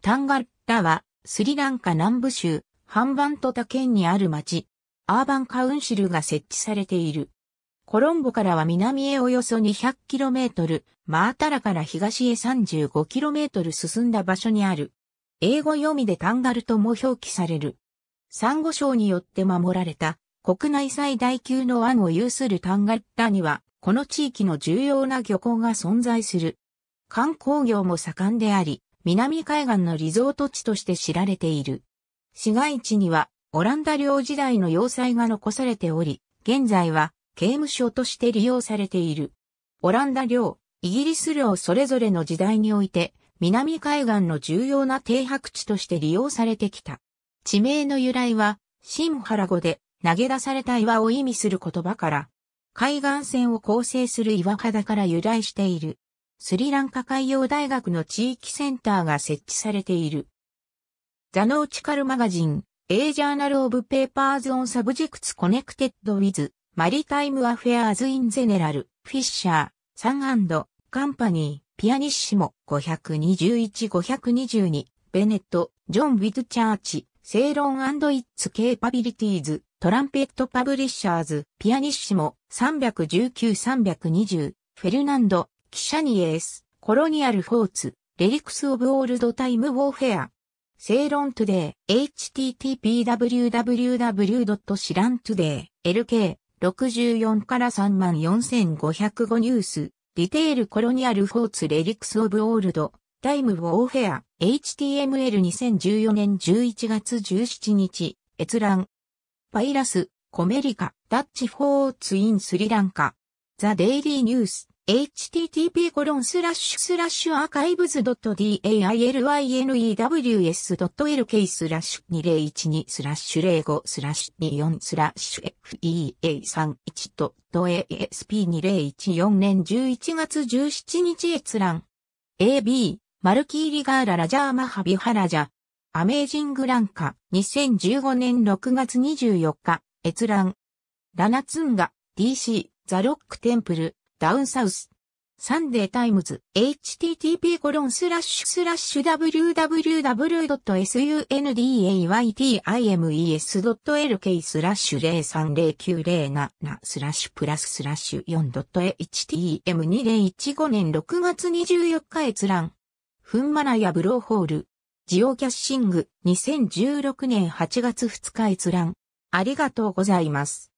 タンガッラは、スリランカ南部州、ハンバントタ県にある町、アーバンカウンシルが設置されている。コロンボからは南へおよそ 200km、マータラから東へ 35km 進んだ場所にある。英語読みでタンガルとも表記される。サンゴ礁によって守られた国内最大級の湾を有するタンガッラには、この地域の重要な漁港が存在する。観光業も盛んであり、南海岸のリゾート地として知られている。市街地にはオランダ領時代の要塞が残されており、現在は刑務所として利用されている。オランダ領、イギリス領それぞれの時代において、南海岸の重要な停泊地として利用されてきた。地名の由来は、シンハラ語で投げ出された岩を意味する言葉から、海岸線を構成する岩肌から由来している。スリランカ海洋大学の地域センターが設置されている。ザノーチカルマガジン、A Journal of Papers on Subjects Connected with Maritime Affairs in General, Fisher, Sun and Company, ピアニッシモ521-522、ベネット、ジョン・ウィズ・チャーチ、セイロンイッツ・ケーパビリティーズ、トランペット・パブリッシャーズ、ピアニッシモ319-320、フェルナンド、記者にエース、コロニアルフォーツ、レリクスオブオールドタイムウォーフェア。セイロントゥデイ、httpwww. シラントゥデイ、LK64 から34505ニュース、ディテールコロニアルフォーツレリクスオブオールド、タイムウォーフェア、HTML2014 年11月17日、閲覧。パイラス、コメリカ、ダッチフォーツインスリランカ、ザ・デイリーニュース。http a r c h i v e s アーカイブズ .dailyinews.lk スラッシュ2012スラッシュ05スラッシュ24スラッシュ fea31.asp2014 年11月17日閲覧 AB マルキーリガーララジャーマハビハラジャアメージングランカ2015年6月24日閲覧ラナツンガ DC ザロックテンプルダウンサウス。サンデータイムズ、http コロンスラッシュスラッシュ www.sundaytimes.lk スラッシュ030907スラッシュプラススラッシュ 4.htm2015 年6月24日閲覧。フンマなやブローホール。ジオキャッシング2016年8月2日閲覧。ありがとうございます。